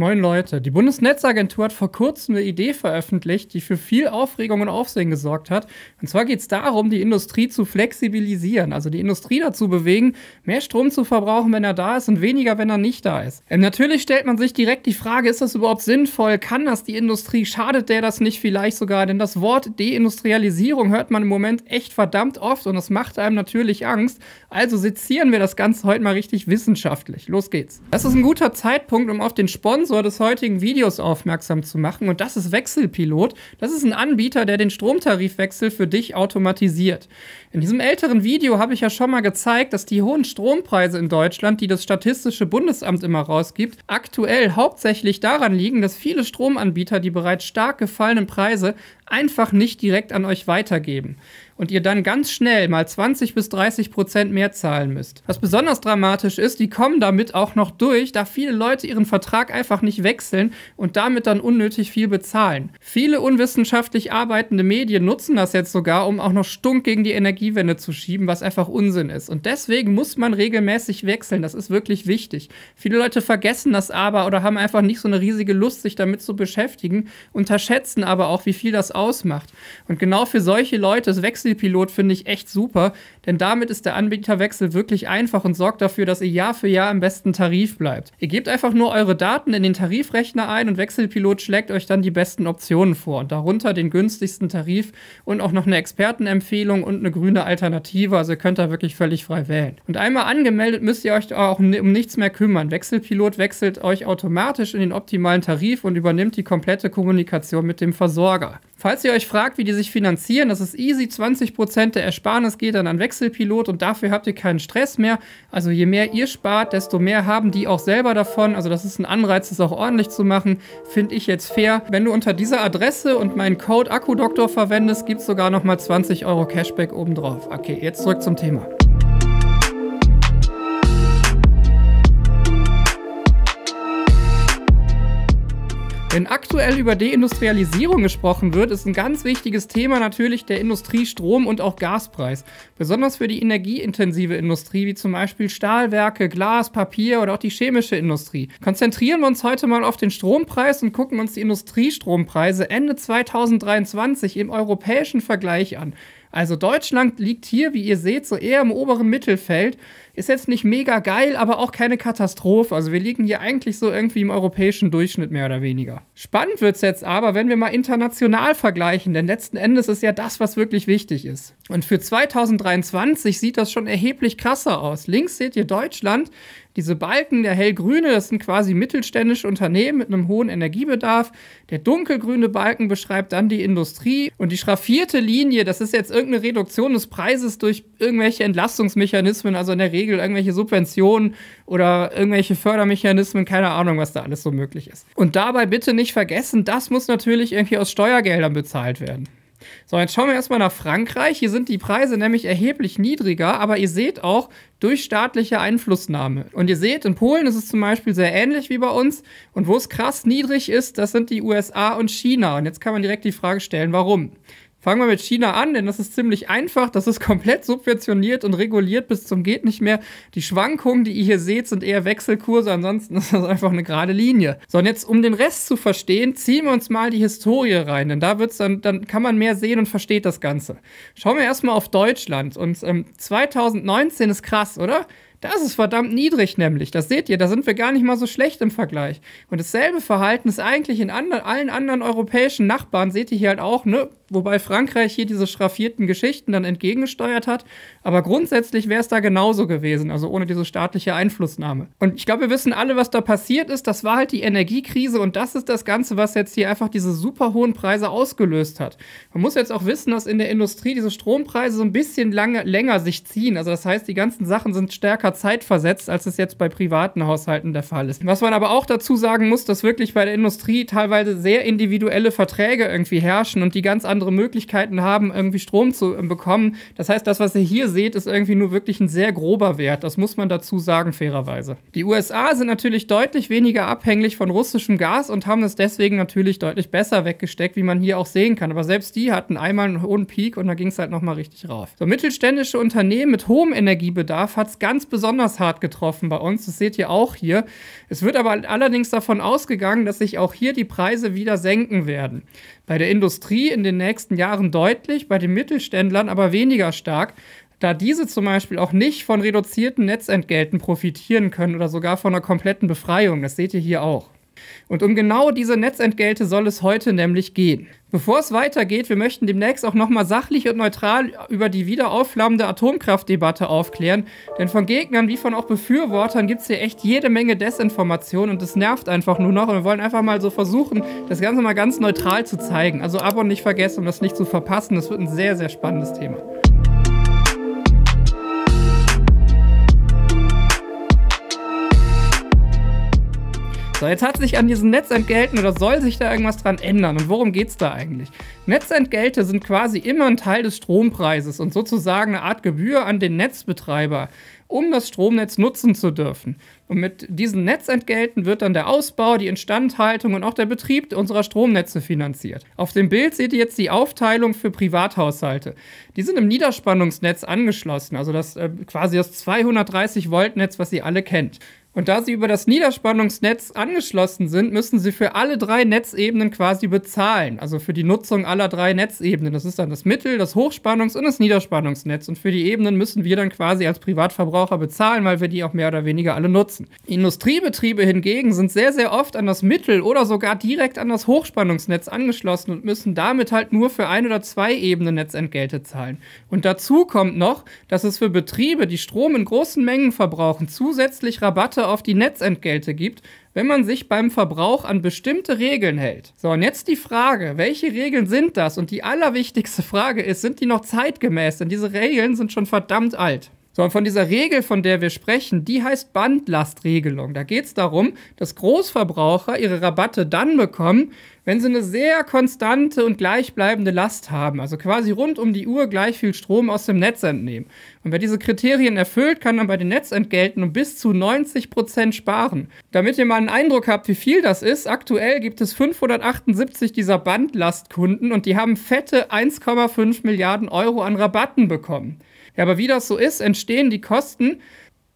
Moin Leute, die Bundesnetzagentur hat vor kurzem eine Idee veröffentlicht, die für viel Aufregung und Aufsehen gesorgt hat. Und zwar geht es darum, die Industrie zu flexibilisieren, also die Industrie dazu bewegen, mehr Strom zu verbrauchen, wenn er da ist und weniger, wenn er nicht da ist. Ähm, natürlich stellt man sich direkt die Frage, ist das überhaupt sinnvoll? Kann das die Industrie? Schadet der das nicht vielleicht sogar? Denn das Wort Deindustrialisierung hört man im Moment echt verdammt oft und das macht einem natürlich Angst. Also sezieren wir das Ganze heute mal richtig wissenschaftlich. Los geht's. Das ist ein guter Zeitpunkt, um auf den Sponsor Sponsor des heutigen Videos aufmerksam zu machen und das ist Wechselpilot. Das ist ein Anbieter, der den Stromtarifwechsel für dich automatisiert. In diesem älteren Video habe ich ja schon mal gezeigt, dass die hohen Strompreise in Deutschland, die das Statistische Bundesamt immer rausgibt, aktuell hauptsächlich daran liegen, dass viele Stromanbieter die bereits stark gefallenen Preise einfach nicht direkt an euch weitergeben und ihr dann ganz schnell mal 20 bis 30 Prozent mehr zahlen müsst. Was besonders dramatisch ist, die kommen damit auch noch durch, da viele Leute ihren Vertrag einfach nicht wechseln und damit dann unnötig viel bezahlen. Viele unwissenschaftlich arbeitende Medien nutzen das jetzt sogar, um auch noch Stunk gegen die Energiewende zu schieben, was einfach Unsinn ist. Und deswegen muss man regelmäßig wechseln, das ist wirklich wichtig. Viele Leute vergessen das aber oder haben einfach nicht so eine riesige Lust, sich damit zu beschäftigen, unterschätzen aber auch, wie viel das ausmacht. Und genau für solche Leute ist Wechsel Wechselpilot finde ich echt super. Denn damit ist der Anbieterwechsel wirklich einfach und sorgt dafür, dass ihr Jahr für Jahr am besten Tarif bleibt. Ihr gebt einfach nur eure Daten in den Tarifrechner ein und Wechselpilot schlägt euch dann die besten Optionen vor und darunter den günstigsten Tarif und auch noch eine Expertenempfehlung und eine grüne Alternative. Also ihr könnt da wirklich völlig frei wählen. Und einmal angemeldet müsst ihr euch auch um nichts mehr kümmern. Wechselpilot wechselt euch automatisch in den optimalen Tarif und übernimmt die komplette Kommunikation mit dem Versorger. Falls ihr euch fragt, wie die sich finanzieren, das ist easy. 20% der Ersparnis geht dann an Wechselpilot. Wechselpilot und dafür habt ihr keinen Stress mehr. Also je mehr ihr spart, desto mehr haben die auch selber davon. Also das ist ein Anreiz, das auch ordentlich zu machen. Finde ich jetzt fair. Wenn du unter dieser Adresse und meinen Code Akkudoktor verwendest, gibt es sogar nochmal 20 Euro Cashback obendrauf. Okay, jetzt zurück zum Thema. Wenn aktuell über Deindustrialisierung gesprochen wird, ist ein ganz wichtiges Thema natürlich der Industriestrom und auch Gaspreis. Besonders für die energieintensive Industrie, wie zum Beispiel Stahlwerke, Glas, Papier oder auch die chemische Industrie. Konzentrieren wir uns heute mal auf den Strompreis und gucken uns die Industriestrompreise Ende 2023 im europäischen Vergleich an. Also Deutschland liegt hier, wie ihr seht, so eher im oberen Mittelfeld. Ist jetzt nicht mega geil, aber auch keine Katastrophe. Also wir liegen hier eigentlich so irgendwie im europäischen Durchschnitt mehr oder weniger. Spannend wird es jetzt aber, wenn wir mal international vergleichen, denn letzten Endes ist ja das, was wirklich wichtig ist. Und für 2023 sieht das schon erheblich krasser aus. Links seht ihr Deutschland, diese Balken, der hellgrüne, das sind quasi mittelständische Unternehmen mit einem hohen Energiebedarf. Der dunkelgrüne Balken beschreibt dann die Industrie. Und die schraffierte Linie, das ist jetzt irgendeine Reduktion des Preises durch irgendwelche Entlastungsmechanismen, also in der Regel irgendwelche Subventionen oder irgendwelche Fördermechanismen, keine Ahnung, was da alles so möglich ist. Und dabei bitte nicht vergessen, das muss natürlich irgendwie aus Steuergeldern bezahlt werden. So, jetzt schauen wir erstmal nach Frankreich. Hier sind die Preise nämlich erheblich niedriger, aber ihr seht auch durch staatliche Einflussnahme. Und ihr seht, in Polen ist es zum Beispiel sehr ähnlich wie bei uns. Und wo es krass niedrig ist, das sind die USA und China. Und jetzt kann man direkt die Frage stellen, warum? Fangen wir mit China an, denn das ist ziemlich einfach. Das ist komplett subventioniert und reguliert bis zum geht nicht mehr. Die Schwankungen, die ihr hier seht, sind eher Wechselkurse. Ansonsten ist das einfach eine gerade Linie. So, und jetzt, um den Rest zu verstehen, ziehen wir uns mal die Historie rein, denn da wird's dann, dann kann man mehr sehen und versteht das Ganze. Schauen wir erstmal auf Deutschland. Und ähm, 2019 ist krass, oder? Das ist verdammt niedrig nämlich. Das seht ihr, da sind wir gar nicht mal so schlecht im Vergleich. Und dasselbe Verhalten ist eigentlich in andern, allen anderen europäischen Nachbarn, seht ihr hier halt auch, ne? Wobei Frankreich hier diese schraffierten Geschichten dann entgegengesteuert hat. Aber grundsätzlich wäre es da genauso gewesen, also ohne diese staatliche Einflussnahme. Und ich glaube, wir wissen alle, was da passiert ist. Das war halt die Energiekrise und das ist das Ganze, was jetzt hier einfach diese super hohen Preise ausgelöst hat. Man muss jetzt auch wissen, dass in der Industrie diese Strompreise so ein bisschen lange, länger sich ziehen. Also das heißt, die ganzen Sachen sind stärker zeitversetzt, als es jetzt bei privaten Haushalten der Fall ist. Was man aber auch dazu sagen muss, dass wirklich bei der Industrie teilweise sehr individuelle Verträge irgendwie herrschen und die ganz anders andere Möglichkeiten haben, irgendwie Strom zu äh, bekommen. Das heißt, das, was ihr hier seht, ist irgendwie nur wirklich ein sehr grober Wert. Das muss man dazu sagen, fairerweise. Die USA sind natürlich deutlich weniger abhängig von russischem Gas und haben es deswegen natürlich deutlich besser weggesteckt, wie man hier auch sehen kann. Aber selbst die hatten einmal einen hohen Peak und da ging es halt nochmal richtig rauf. So, mittelständische Unternehmen mit hohem Energiebedarf hat es ganz besonders hart getroffen bei uns. Das seht ihr auch hier. Es wird aber allerdings davon ausgegangen, dass sich auch hier die Preise wieder senken werden. Bei der Industrie in den nächsten Jahren deutlich, bei den Mittelständlern aber weniger stark, da diese zum Beispiel auch nicht von reduzierten Netzentgelten profitieren können oder sogar von einer kompletten Befreiung. Das seht ihr hier auch. Und um genau diese Netzentgelte soll es heute nämlich gehen. Bevor es weitergeht, wir möchten demnächst auch nochmal sachlich und neutral über die wieder aufflammende Atomkraftdebatte aufklären. Denn von Gegnern wie von auch Befürwortern gibt es hier echt jede Menge Desinformation und das nervt einfach nur noch. Und wir wollen einfach mal so versuchen, das Ganze mal ganz neutral zu zeigen. Also Abo nicht vergessen, um das nicht zu verpassen. Das wird ein sehr, sehr spannendes Thema. Netzentgeltmuster. Jetzt hat sich an diesen Netzentgelten oder soll sich da irgendwas dran ändern. Und worum geht es da eigentlich? Netzentgelte sind quasi immer ein Teil des Strompreises und sozusagen eine Art Gebühr an den Netzbetreiber, um das Stromnetz nutzen zu dürfen. Und mit diesen Netzentgelten wird dann der Ausbau, die Instandhaltung und auch der Betrieb unserer Stromnetze finanziert. Auf dem Bild seht ihr jetzt die Aufteilung für Privathaushalte. Die sind im Niederspannungsnetz angeschlossen, also das äh, quasi das 230 Volt Netz, was ihr alle kennt. Und da sie über das Niederspannungsnetz angeschlossen sind, müssen sie für alle drei Netzebenen quasi bezahlen. Also für die Nutzung aller drei Netzebenen. Das ist dann das Mittel, das Hochspannungs- und das Niederspannungsnetz. Und für die Ebenen müssen wir dann quasi als Privatverbraucher bezahlen, weil wir die auch mehr oder weniger alle nutzen. Industriebetriebe hingegen sind sehr, sehr oft an das Mittel oder sogar direkt an das Hochspannungsnetz angeschlossen und müssen damit halt nur für ein oder zwei Ebenen Netzentgelte zahlen. Und dazu kommt noch, dass es für Betriebe, die Strom in großen Mengen verbrauchen, zusätzlich Rabatte auf die Netzentgelte gibt, wenn man sich beim Verbrauch an bestimmte Regeln hält. So, und jetzt die Frage, welche Regeln sind das? Und die allerwichtigste Frage ist, sind die noch zeitgemäß? Denn diese Regeln sind schon verdammt alt. Sondern von dieser Regel, von der wir sprechen, die heißt Bandlastregelung. Da geht es darum, dass Großverbraucher ihre Rabatte dann bekommen, wenn sie eine sehr konstante und gleichbleibende Last haben, also quasi rund um die Uhr gleich viel Strom aus dem Netz entnehmen. Und wer diese Kriterien erfüllt, kann dann bei den Netzentgelten um bis zu 90% Prozent sparen. Damit ihr mal einen Eindruck habt, wie viel das ist, aktuell gibt es 578 dieser Bandlastkunden und die haben fette 1,5 Milliarden Euro an Rabatten bekommen. Ja, aber wie das so ist, entstehen die Kosten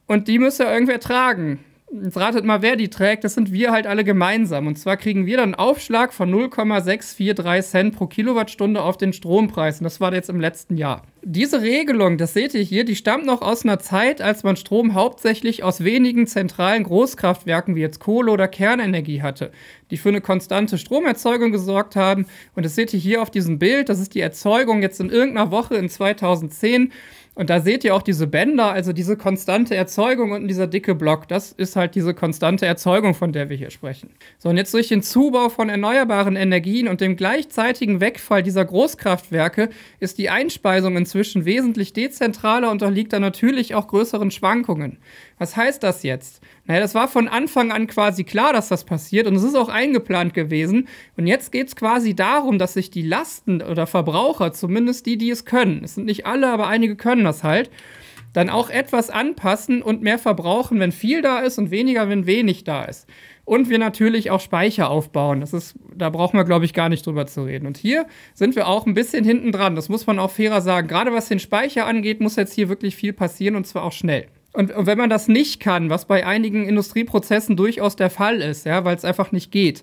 und die muss ja irgendwer tragen. Jetzt ratet mal, wer die trägt. Das sind wir halt alle gemeinsam. Und zwar kriegen wir dann einen Aufschlag von 0,643 Cent pro Kilowattstunde auf den Strompreis. Und das war jetzt im letzten Jahr. Diese Regelung, das seht ihr hier, die stammt noch aus einer Zeit, als man Strom hauptsächlich aus wenigen zentralen Großkraftwerken wie jetzt Kohle oder Kernenergie hatte, die für eine konstante Stromerzeugung gesorgt haben. Und das seht ihr hier auf diesem Bild. Das ist die Erzeugung jetzt in irgendeiner Woche in 2010. Und da seht ihr auch diese Bänder, also diese konstante Erzeugung und dieser dicke Block, das ist halt diese konstante Erzeugung, von der wir hier sprechen. So, und jetzt durch den Zubau von erneuerbaren Energien und dem gleichzeitigen Wegfall dieser Großkraftwerke ist die Einspeisung inzwischen wesentlich dezentraler und unterliegt da natürlich auch größeren Schwankungen. Was heißt das jetzt? Naja, das war von Anfang an quasi klar, dass das passiert und es ist auch eingeplant gewesen. Und jetzt geht es quasi darum, dass sich die Lasten oder Verbraucher, zumindest die, die es können, es sind nicht alle, aber einige können das halt, dann auch etwas anpassen und mehr verbrauchen, wenn viel da ist und weniger, wenn wenig da ist. Und wir natürlich auch Speicher aufbauen. Das ist, da brauchen wir, glaube ich, gar nicht drüber zu reden. Und hier sind wir auch ein bisschen hinten dran. Das muss man auch fairer sagen. Gerade was den Speicher angeht, muss jetzt hier wirklich viel passieren und zwar auch schnell. Und, und wenn man das nicht kann, was bei einigen Industrieprozessen durchaus der Fall ist, ja, weil es einfach nicht geht,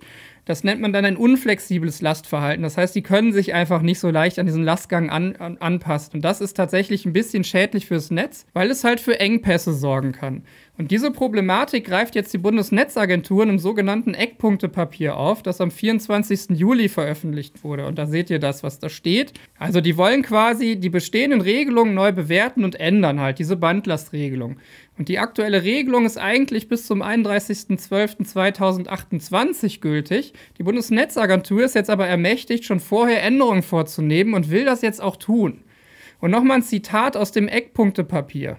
das nennt man dann ein unflexibles Lastverhalten. Das heißt, die können sich einfach nicht so leicht an diesen Lastgang an, an, anpassen. Und das ist tatsächlich ein bisschen schädlich fürs Netz, weil es halt für Engpässe sorgen kann. Und diese Problematik greift jetzt die Bundesnetzagentur in einem sogenannten Eckpunktepapier auf, das am 24. Juli veröffentlicht wurde. Und da seht ihr das, was da steht. Also die wollen quasi die bestehenden Regelungen neu bewerten und ändern halt, diese Bandlastregelung. Und die aktuelle Regelung ist eigentlich bis zum 31.12.2028 gültig. Die Bundesnetzagentur ist jetzt aber ermächtigt, schon vorher Änderungen vorzunehmen und will das jetzt auch tun. Und nochmal ein Zitat aus dem Eckpunktepapier.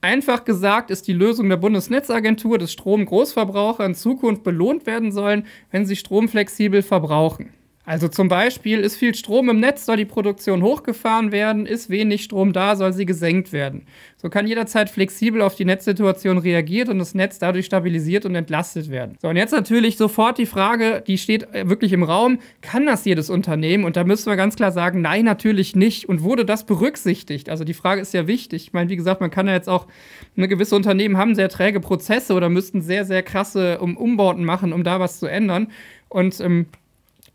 Einfach gesagt ist die Lösung der Bundesnetzagentur, dass Stromgroßverbraucher in Zukunft belohnt werden sollen, wenn sie Strom flexibel verbrauchen. Also zum Beispiel ist viel Strom im Netz, soll die Produktion hochgefahren werden, ist wenig Strom da, soll sie gesenkt werden. So kann jederzeit flexibel auf die Netzsituation reagiert und das Netz dadurch stabilisiert und entlastet werden. So, und jetzt natürlich sofort die Frage, die steht äh, wirklich im Raum, kann das jedes Unternehmen? Und da müssen wir ganz klar sagen, nein, natürlich nicht. Und wurde das berücksichtigt? Also die Frage ist ja wichtig. Ich meine, wie gesagt, man kann ja jetzt auch, eine gewisse Unternehmen haben sehr träge Prozesse oder müssten sehr, sehr krasse um Umbauten machen, um da was zu ändern. Und ähm,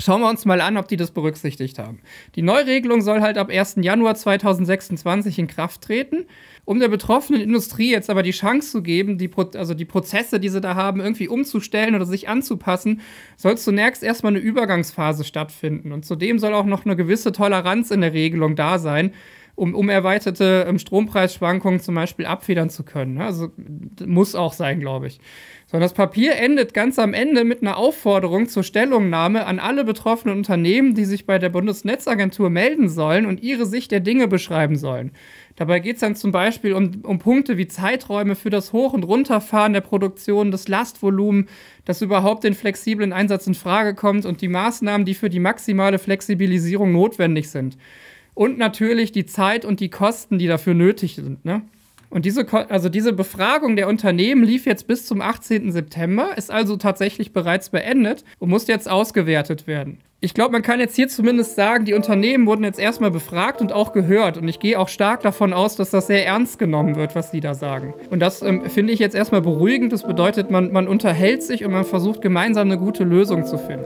Schauen wir uns mal an, ob die das berücksichtigt haben. Die Neuregelung soll halt ab 1. Januar 2026 in Kraft treten, um der betroffenen Industrie jetzt aber die Chance zu geben, die Pro also die Prozesse, die sie da haben, irgendwie umzustellen oder sich anzupassen, soll zunächst erstmal eine Übergangsphase stattfinden. Und zudem soll auch noch eine gewisse Toleranz in der Regelung da sein, um, um erweiterte ähm, Strompreisschwankungen zum Beispiel abfedern zu können. Ne? Also muss auch sein, glaube ich. Sondern das Papier endet ganz am Ende mit einer Aufforderung zur Stellungnahme an alle betroffenen Unternehmen, die sich bei der Bundesnetzagentur melden sollen und ihre Sicht der Dinge beschreiben sollen. Dabei geht es dann zum Beispiel um, um Punkte wie Zeiträume für das Hoch- und Runterfahren der Produktion, das Lastvolumen, das überhaupt den flexiblen Einsatz in Frage kommt und die Maßnahmen, die für die maximale Flexibilisierung notwendig sind und natürlich die Zeit und die Kosten, die dafür nötig sind. Ne? Und diese, also diese Befragung der Unternehmen lief jetzt bis zum 18. September, ist also tatsächlich bereits beendet und muss jetzt ausgewertet werden. Ich glaube, man kann jetzt hier zumindest sagen, die Unternehmen wurden jetzt erstmal befragt und auch gehört. Und ich gehe auch stark davon aus, dass das sehr ernst genommen wird, was sie da sagen. Und das ähm, finde ich jetzt erstmal beruhigend. Das bedeutet, man, man unterhält sich und man versucht gemeinsam eine gute Lösung zu finden.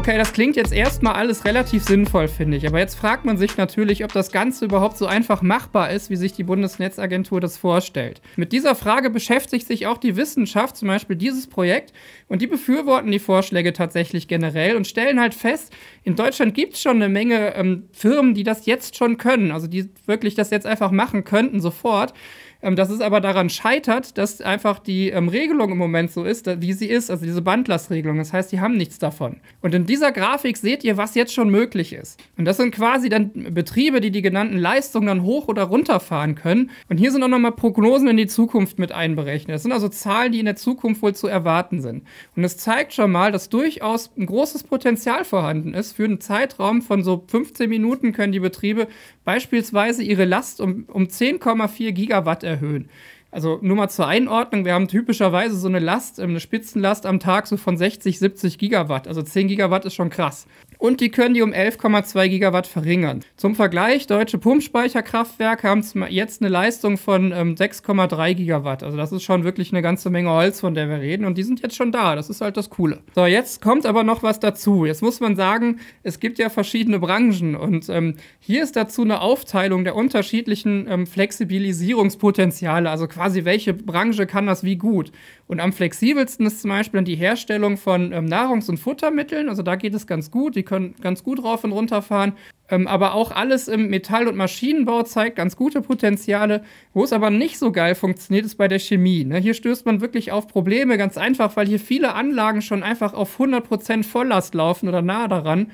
Okay, das klingt jetzt erstmal alles relativ sinnvoll, finde ich. Aber jetzt fragt man sich natürlich, ob das Ganze überhaupt so einfach machbar ist, wie sich die Bundesnetzagentur das vorstellt. Mit dieser Frage beschäftigt sich auch die Wissenschaft, zum Beispiel dieses Projekt, und die befürworten die Vorschläge tatsächlich generell und stellen halt fest, in Deutschland gibt es schon eine Menge ähm, Firmen, die das jetzt schon können, also die wirklich das jetzt einfach machen könnten sofort. Ähm, dass es aber daran scheitert, dass einfach die ähm, Regelung im Moment so ist, wie sie ist, also diese Bandlastregelung. Das heißt, die haben nichts davon. Und in dieser Grafik seht ihr, was jetzt schon möglich ist. Und das sind quasi dann Betriebe, die die genannten Leistungen dann hoch oder runterfahren können. Und hier sind auch nochmal Prognosen in die Zukunft mit einberechnet. Das sind also Zahlen, die in der Zukunft wohl zu erwarten sind. Und es zeigt schon mal, dass durchaus ein großes Potenzial vorhanden ist. Für einen Zeitraum von so 15 Minuten können die Betriebe beispielsweise ihre Last um, um 10,4 Gigawatt erhöhen erhöhen. Also nur mal zur Einordnung, wir haben typischerweise so eine Last, ähm, eine Spitzenlast am Tag so von 60, 70 Gigawatt. Also 10 Gigawatt ist schon krass und die können die um 11,2 Gigawatt verringern. Zum Vergleich, deutsche Pumpspeicherkraftwerke haben jetzt eine Leistung von ähm, 6,3 Gigawatt. Also das ist schon wirklich eine ganze Menge Holz, von der wir reden und die sind jetzt schon da. Das ist halt das Coole. So, jetzt kommt aber noch was dazu. Jetzt muss man sagen, es gibt ja verschiedene Branchen und ähm, hier ist dazu eine Aufteilung der unterschiedlichen ähm, Flexibilisierungspotenziale, also quasi welche Branche kann das wie gut. Und am flexibelsten ist zum Beispiel die Herstellung von ähm, Nahrungs- und Futtermitteln, also da geht es ganz gut, die können ganz gut rauf und runter fahren. Ähm, aber auch alles im Metall- und Maschinenbau zeigt ganz gute Potenziale. Wo es aber nicht so geil funktioniert, ist bei der Chemie. Ne? Hier stößt man wirklich auf Probleme, ganz einfach, weil hier viele Anlagen schon einfach auf 100% Volllast laufen oder nahe daran.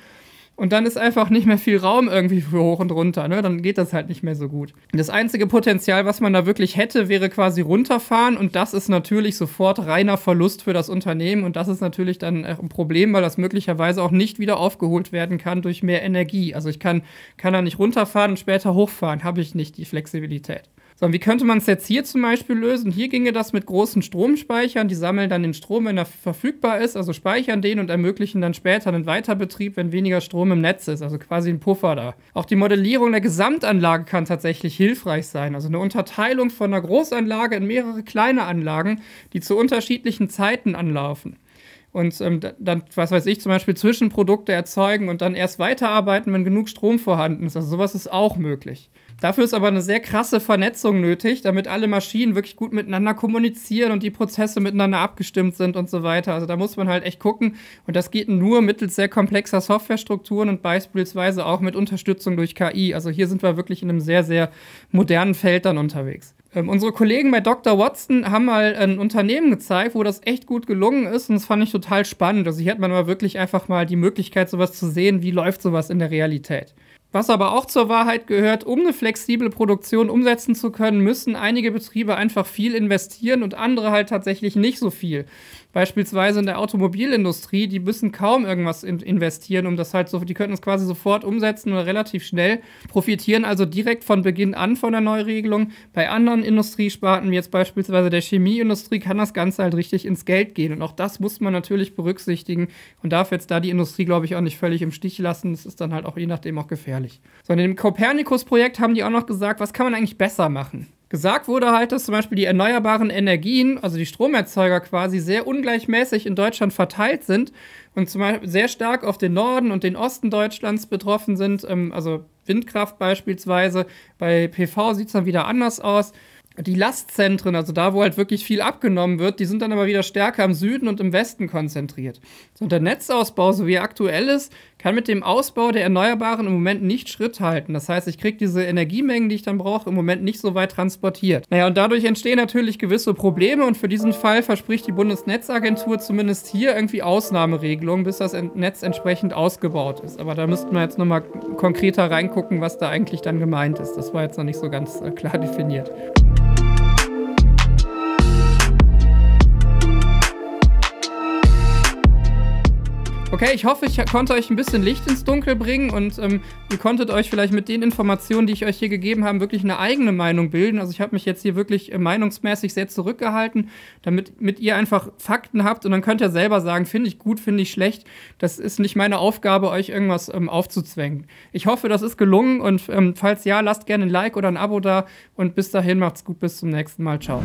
Und dann ist einfach nicht mehr viel Raum irgendwie für hoch und runter. Ne? Dann geht das halt nicht mehr so gut. Das einzige Potenzial, was man da wirklich hätte, wäre quasi runterfahren. Und das ist natürlich sofort reiner Verlust für das Unternehmen. Und das ist natürlich dann ein Problem, weil das möglicherweise auch nicht wieder aufgeholt werden kann durch mehr Energie. Also ich kann, kann da nicht runterfahren und später hochfahren. Habe ich nicht die Flexibilität. Sondern wie könnte man es jetzt hier zum Beispiel lösen? Hier ginge das mit großen Stromspeichern, die sammeln dann den Strom, wenn er verfügbar ist, also speichern den und ermöglichen dann später einen Weiterbetrieb, wenn weniger Strom im Netz ist, also quasi ein Puffer da. Auch die Modellierung der Gesamtanlage kann tatsächlich hilfreich sein, also eine Unterteilung von einer Großanlage in mehrere kleine Anlagen, die zu unterschiedlichen Zeiten anlaufen und ähm, dann, was weiß ich, zum Beispiel Zwischenprodukte erzeugen und dann erst weiterarbeiten, wenn genug Strom vorhanden ist. Also sowas ist auch möglich. Dafür ist aber eine sehr krasse Vernetzung nötig, damit alle Maschinen wirklich gut miteinander kommunizieren und die Prozesse miteinander abgestimmt sind und so weiter. Also da muss man halt echt gucken. Und das geht nur mittels sehr komplexer Softwarestrukturen und beispielsweise auch mit Unterstützung durch KI. Also hier sind wir wirklich in einem sehr, sehr modernen Feld dann unterwegs. Ähm, unsere Kollegen bei Dr. Watson haben mal ein Unternehmen gezeigt, wo das echt gut gelungen ist und das fand ich total spannend. Also hier hat man mal wirklich einfach mal die Möglichkeit, sowas zu sehen, wie läuft sowas in der Realität. Was aber auch zur Wahrheit gehört, um eine flexible Produktion umsetzen zu können, müssen einige Betriebe einfach viel investieren und andere halt tatsächlich nicht so viel. Beispielsweise in der Automobilindustrie, die müssen kaum irgendwas investieren, um das halt so, die könnten es quasi sofort umsetzen oder relativ schnell, profitieren also direkt von Beginn an von der Neuregelung. Bei anderen Industriesparten, wie jetzt beispielsweise der Chemieindustrie, kann das Ganze halt richtig ins Geld gehen. Und auch das muss man natürlich berücksichtigen und darf jetzt da die Industrie, glaube ich, auch nicht völlig im Stich lassen. Das ist dann halt auch je nachdem auch gefährlich nicht. Sondern im Kopernikus-Projekt haben die auch noch gesagt, was kann man eigentlich besser machen? Gesagt wurde halt, dass zum Beispiel die erneuerbaren Energien, also die Stromerzeuger quasi, sehr ungleichmäßig in Deutschland verteilt sind und zum Beispiel sehr stark auf den Norden und den Osten Deutschlands betroffen sind. Ähm, also Windkraft beispielsweise. Bei PV sieht es dann wieder anders aus. Die Lastzentren, also da, wo halt wirklich viel abgenommen wird, die sind dann aber wieder stärker im Süden und im Westen konzentriert. So, und der Netzausbau, so wie er aktuell ist, kann mit dem Ausbau der Erneuerbaren im Moment nicht Schritt halten. Das heißt, ich kriege diese Energiemengen, die ich dann brauche, im Moment nicht so weit transportiert. Naja, und dadurch entstehen natürlich gewisse Probleme und für diesen Fall verspricht die Bundesnetzagentur zumindest hier irgendwie Ausnahmeregelungen, bis das Netz entsprechend ausgebaut ist. Aber da müssten wir jetzt nochmal konkreter reingucken, was da eigentlich dann gemeint ist. Das war jetzt noch nicht so ganz äh, klar definiert. Okay, ich hoffe, ich konnte euch ein bisschen Licht ins Dunkel bringen und ähm, ihr konntet euch vielleicht mit den Informationen, die ich euch hier gegeben habe, wirklich eine eigene Meinung bilden. Also ich habe mich jetzt hier wirklich äh, meinungsmäßig sehr zurückgehalten, damit mit ihr einfach Fakten habt und dann könnt ihr selber sagen, finde ich gut, finde ich schlecht. Das ist nicht meine Aufgabe, euch irgendwas ähm, aufzuzwängen. Ich hoffe, das ist gelungen und ähm, falls ja, lasst gerne ein Like oder ein Abo da und bis dahin macht's gut, bis zum nächsten Mal. Ciao.